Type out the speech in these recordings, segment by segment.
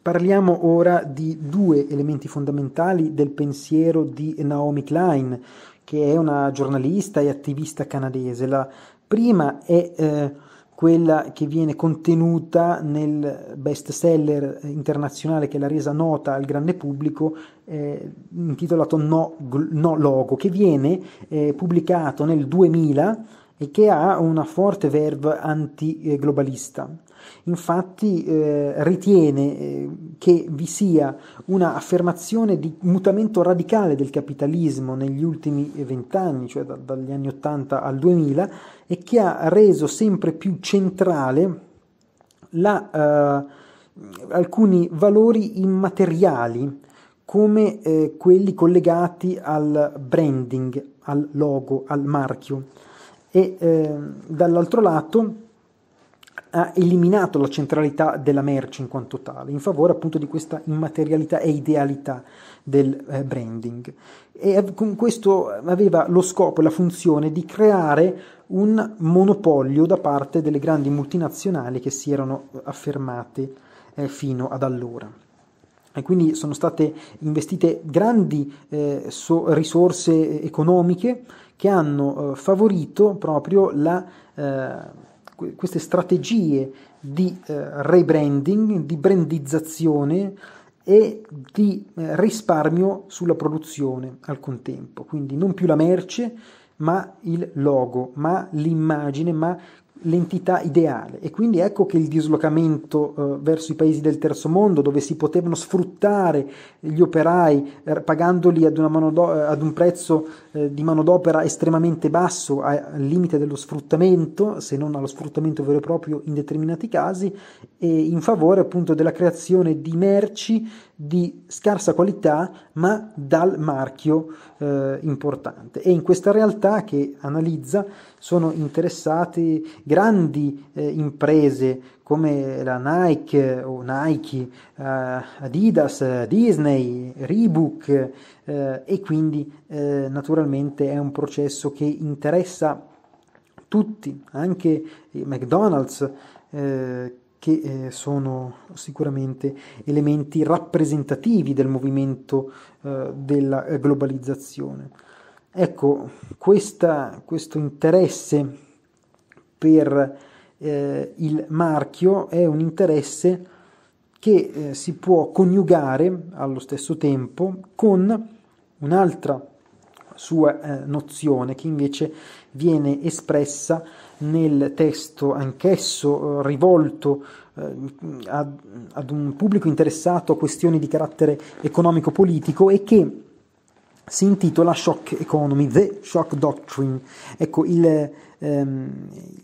Parliamo ora di due elementi fondamentali del pensiero di Naomi Klein, che è una giornalista e attivista canadese. La prima è eh, quella che viene contenuta nel bestseller internazionale che l'ha resa nota al grande pubblico, eh, intitolato No, no Logo, che viene eh, pubblicato nel 2000 e che ha una forte verve antiglobalista. Infatti eh, ritiene eh, che vi sia una affermazione di mutamento radicale del capitalismo negli ultimi vent'anni, cioè da, dagli anni 80 al 2000, e che ha reso sempre più centrale la, eh, alcuni valori immateriali come eh, quelli collegati al branding, al logo, al marchio e eh, dall'altro lato ha eliminato la centralità della merce in quanto tale, in favore appunto di questa immaterialità e idealità del eh, branding. E con questo aveva lo scopo e la funzione di creare un monopolio da parte delle grandi multinazionali che si erano eh, affermate eh, fino ad allora e quindi sono state investite grandi eh, so, risorse eh, economiche che hanno eh, favorito proprio la, eh, queste strategie di eh, rebranding, di brandizzazione e di eh, risparmio sulla produzione al contempo, quindi non più la merce, ma il logo, ma l'immagine, ma l'entità ideale e quindi ecco che il dislocamento eh, verso i paesi del terzo mondo dove si potevano sfruttare gli operai eh, pagandoli ad, eh, ad, un prezzo eh, di manodopera estremamente basso a, al limite dello sfruttamento se non allo sfruttamento vero e proprio in determinati casi e in favore appunto della creazione di merci di scarsa qualità ma dal marchio eh, importante e in questa realtà che analizza sono interessate grandi eh, imprese come la Nike o Nike, eh, Adidas, Disney, Reebok eh, e quindi eh, naturalmente è un processo che interessa tutti, anche McDonald's eh, che eh, sono sicuramente elementi rappresentativi del movimento eh, della eh, globalizzazione. Ecco, questa, questo interesse per eh, il marchio è un interesse che eh, si può coniugare allo stesso tempo con un'altra sua eh, nozione che invece viene espressa nel testo anch'esso eh, rivolto eh, ad, ad un pubblico interessato a questioni di carattere economico-politico e che si intitola Shock Economy, The Shock Doctrine. Ecco, il, ehm,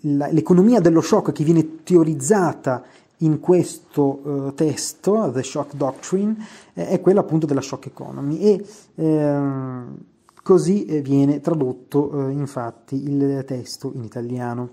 la, l'economia dello shock che viene teorizzata in questo eh, testo, The Shock Doctrine, eh, è quella appunto della shock economy. E, ehm, Così eh, viene tradotto eh, infatti il testo in italiano.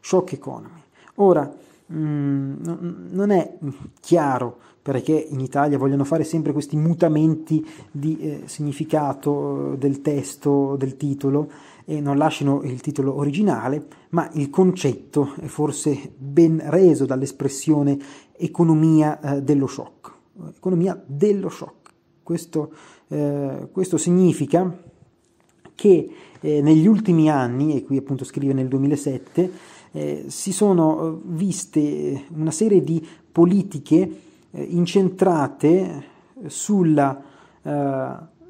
Shock economy. Ora, mh, mm, non è chiaro perché in Italia vogliono fare sempre questi mutamenti di eh, significato eh, del testo, del titolo e non lasciano il titolo originale, ma il concetto è forse ben reso dall'espressione economia eh, dello shock. Economia dello shock. Questo, eh, questo significa che eh, negli ultimi anni, e qui appunto scrive nel 2007, eh, si sono eh, viste eh, una serie di politiche eh, incentrate sulla eh,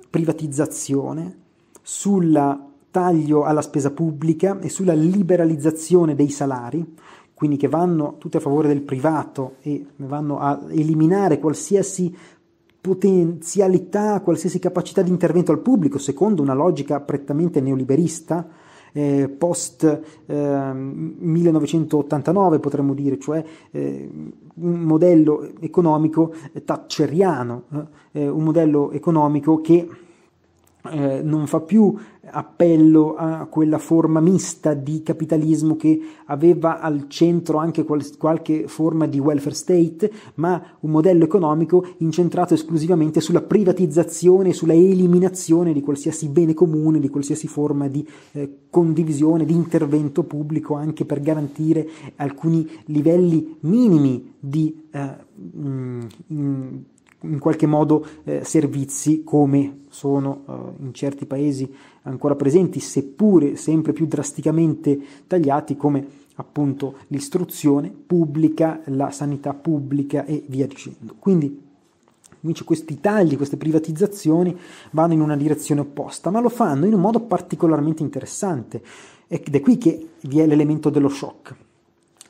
privatizzazione, sul taglio alla spesa pubblica e sulla liberalizzazione dei salari, quindi che vanno tutte a favore del privato e vanno a eliminare qualsiasi potenzialità, qualsiasi capacità di intervento al pubblico, secondo una logica prettamente neoliberista, eh, post eh, 1989 potremmo dire, cioè eh, un modello economico thatcheriano, eh, eh, un modello economico che eh, non fa più appello a quella forma mista di capitalismo che aveva al centro anche qual- qualche forma di welfare state, ma un modello economico incentrato esclusivamente sulla privatizzazione, sulla eliminazione di qualsiasi bene comune, di qualsiasi forma di eh, condivisione, di intervento pubblico anche per garantire alcuni livelli minimi di eh, mh, mh, in qualche modo eh, servizi come sono eh, in certi paesi ancora presenti, seppure sempre più drasticamente tagliati, come appunto l'istruzione pubblica, la sanità pubblica e via dicendo. Quindi invece questi tagli, queste privatizzazioni vanno in una direzione opposta, ma lo fanno in un modo particolarmente interessante ed è qui che vi è l'elemento dello shock.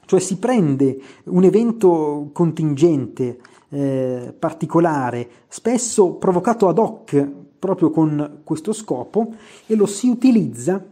Cioè si prende un evento contingente eh, particolare, spesso provocato ad hoc proprio con questo scopo, e lo si utilizza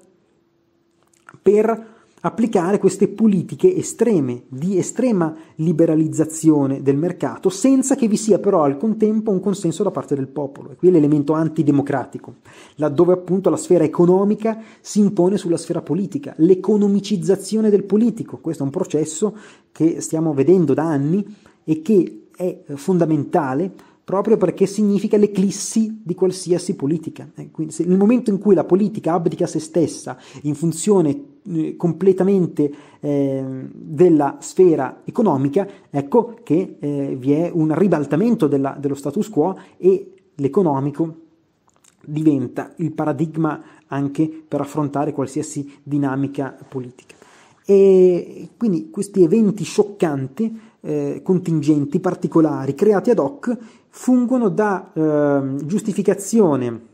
per applicare queste politiche estreme, di estrema liberalizzazione del mercato, senza che vi sia però al contempo un consenso da parte del popolo. E qui l'elemento antidemocratico, laddove appunto la sfera economica si impone sulla sfera politica, l'economicizzazione del politico. Questo è un processo che stiamo vedendo da anni e che è eh, fondamentale proprio perché significa l'eclissi di qualsiasi politica. Eh, quindi, nel momento in cui la politica abdica se stessa in funzione eh, completamente eh, della sfera economica, ecco che eh, vi è un ribaltamento della, dello status quo e l'economico diventa il paradigma anche per affrontare qualsiasi dinamica politica. E quindi questi eventi scioccanti eh, contingenti particolari creati ad hoc fungono da eh, giustificazione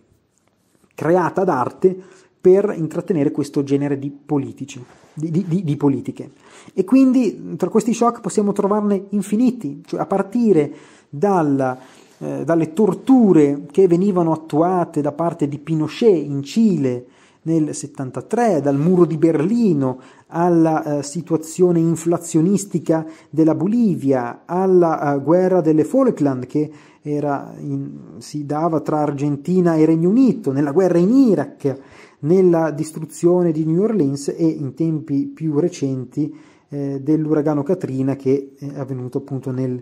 creata d'arte per intrattenere questo genere di, politici, di, di, di, politiche. E quindi tra questi shock possiamo trovarne infiniti, cioè a partire dalla, eh, dalle torture che venivano attuate da parte di Pinochet in Cile nel 1973, dal muro di Berlino alla eh, situazione inflazionistica della Bolivia, alla eh, guerra delle Falkland che in, si dava tra Argentina e Regno Unito, nella guerra in Iraq, nella distruzione di New Orleans e in tempi più recenti eh, dell'uragano Katrina che eh, è avvenuto appunto nel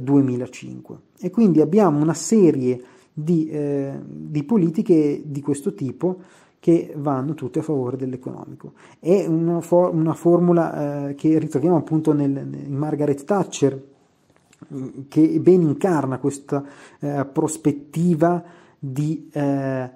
2005. Eh, e quindi abbiamo una serie di, di politiche di questo tipo che vanno tutte a favore dell'economico. È una, for- una formula eh, che ritroviamo appunto nel, in Margaret Thatcher, mm, che ben incarna questa eh, prospettiva di eh,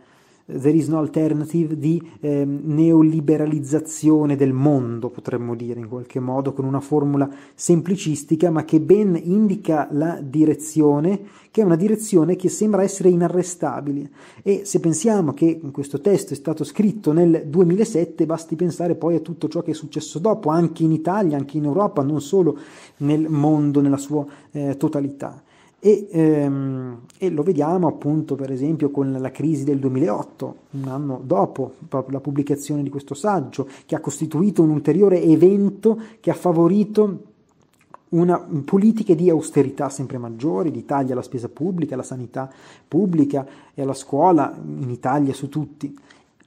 There is no alternative di eh, neoliberalizzazione del mondo, potremmo dire in qualche modo, con una formula semplicistica ma che ben indica la direzione, che è una direzione che sembra essere inarrestabile. E se pensiamo che questo testo è stato scritto nel 2007, basti pensare poi a tutto ciò che è successo dopo, anche in Italia, anche in Europa, non solo nel mondo nella sua eh, totalità. E, ehm, e, lo vediamo appunto per esempio con la crisi del 2008, un anno dopo la pubblicazione di questo saggio, che ha costituito un ulteriore evento che ha favorito una, politiche di austerità sempre maggiori, di tagli alla spesa pubblica, alla sanità pubblica e alla scuola in Italia su tutti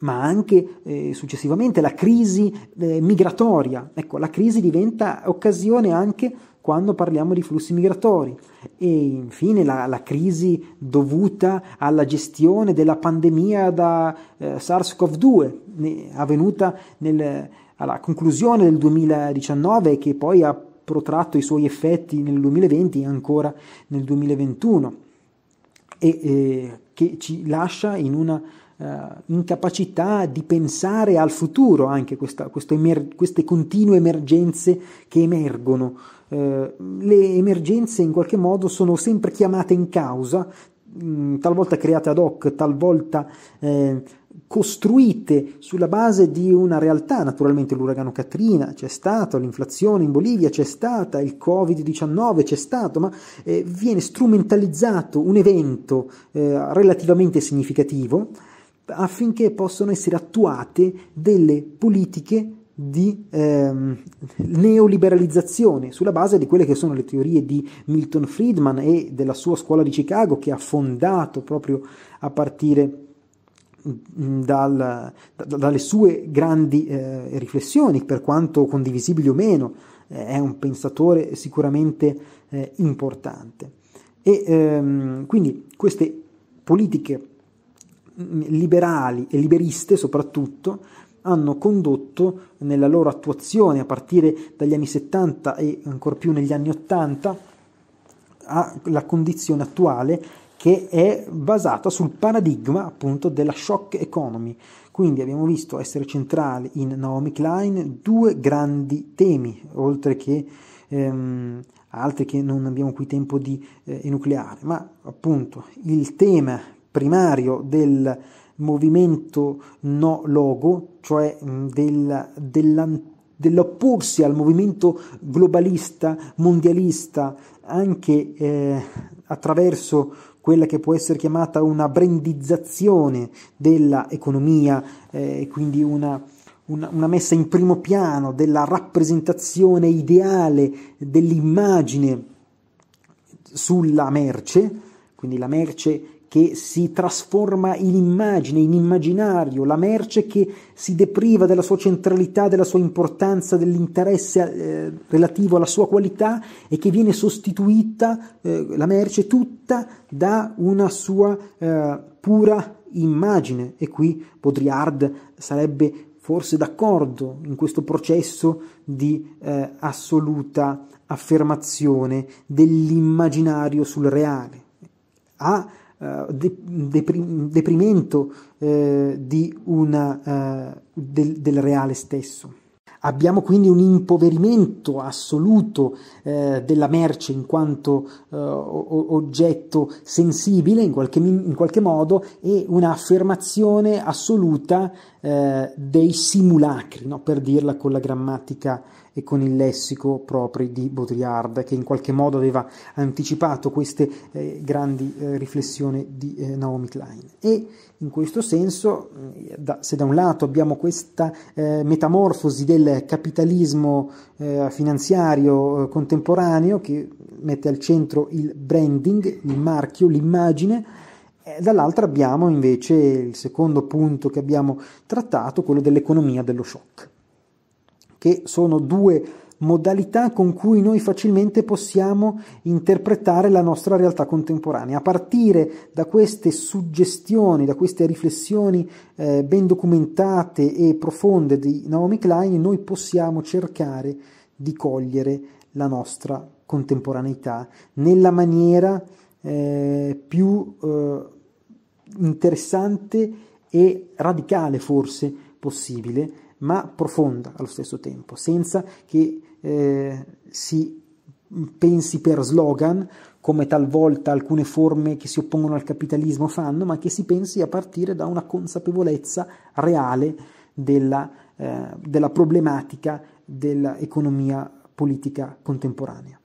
ma anche eh, successivamente la crisi eh, migratoria. Ecco, la crisi diventa occasione anche quando parliamo di flussi migratori e infine la, la crisi dovuta alla gestione della pandemia da eh, SARS-CoV-2 avvenuta nel, alla conclusione del 2019 e che poi ha protratto i suoi effetti nel 2020 e ancora nel 2021 e eh, che ci lascia in una Uh, incapacità di pensare al futuro, anche questa, questa emer- queste continue emergenze che emergono eh, le emergenze in qualche modo sono sempre chiamate in causa, mh, mm, talvolta create ad hoc, talvolta eh, costruite sulla base di una realtà, naturalmente l'uragano Katrina c'è stato, l'inflazione in Bolivia c'è stata, il Covid-19 c'è stato, ma eh, viene strumentalizzato un evento eh, relativamente significativo affinché possano essere attuate delle politiche di ehm, neoliberalizzazione sulla base di quelle che sono le teorie di Milton Friedman e della sua scuola di Chicago che ha fondato proprio a partire mm, dal, dalle sue grandi eh, riflessioni, per quanto condivisibili o meno, eh, è un pensatore sicuramente eh, importante. E ehm, quindi queste politiche mm, liberali e liberiste soprattutto hanno condotto nella loro attuazione a partire dagli anni 70 e ancor più negli anni 80 alla condizione attuale che è basata sul paradigma appunto della shock economy. Quindi abbiamo visto essere centrali in Naomi Klein due grandi temi, oltre che ehm, altri che non abbiamo qui tempo di eh, enucleare, ma appunto il tema primario del movimento no logo, cioè mm, del, dell'opporsi al movimento globalista, mondialista, anche eh, attraverso quella che può essere chiamata una brandizzazione dell'economia, eh, quindi una, una, una, messa in primo piano della rappresentazione ideale dell'immagine sulla merce, quindi la merce che si trasforma in immagine, in immaginario, la merce che si depriva della sua centralità, della sua importanza, dell'interesse eh, relativo alla sua qualità e che viene sostituita, eh, la merce tutta, da una sua eh, pura immagine. E qui Baudrillard sarebbe forse d'accordo in questo processo di eh, assoluta affermazione dell'immaginario sul reale. Ha eh, deprimento eh, una, eh, del, del reale stesso. Abbiamo quindi un impoverimento assoluto eh, della merce in quanto eh, oggetto sensibile in qualche, in qualche, modo e un'affermazione assoluta eh, dei simulacri, no? per dirla con la grammatica e con il lessico proprio di Baudrillard, che in qualche modo aveva anticipato queste eh, grandi eh, riflessioni di eh, Naomi Klein. E in questo senso, eh, da, se da un lato abbiamo questa eh, metamorfosi del capitalismo eh, finanziario contemporaneo che mette al centro il branding, il marchio, l'immagine, dall'altra abbiamo invece il secondo punto che abbiamo trattato, quello dell'economia dello shock che sono due modalità con cui noi facilmente possiamo interpretare la nostra realtà contemporanea. A partire da queste suggestioni, da queste riflessioni eh, ben documentate e profonde di Naomi Klein, noi possiamo cercare di cogliere la nostra contemporaneità nella maniera eh, più eh, interessante e radicale forse possibile ma profonda allo stesso tempo, senza che eh, si pensi per slogan, come talvolta alcune forme che si oppongono al capitalismo fanno, ma che si pensi a partire da una consapevolezza reale della, eh, della problematica dell'economia politica contemporanea.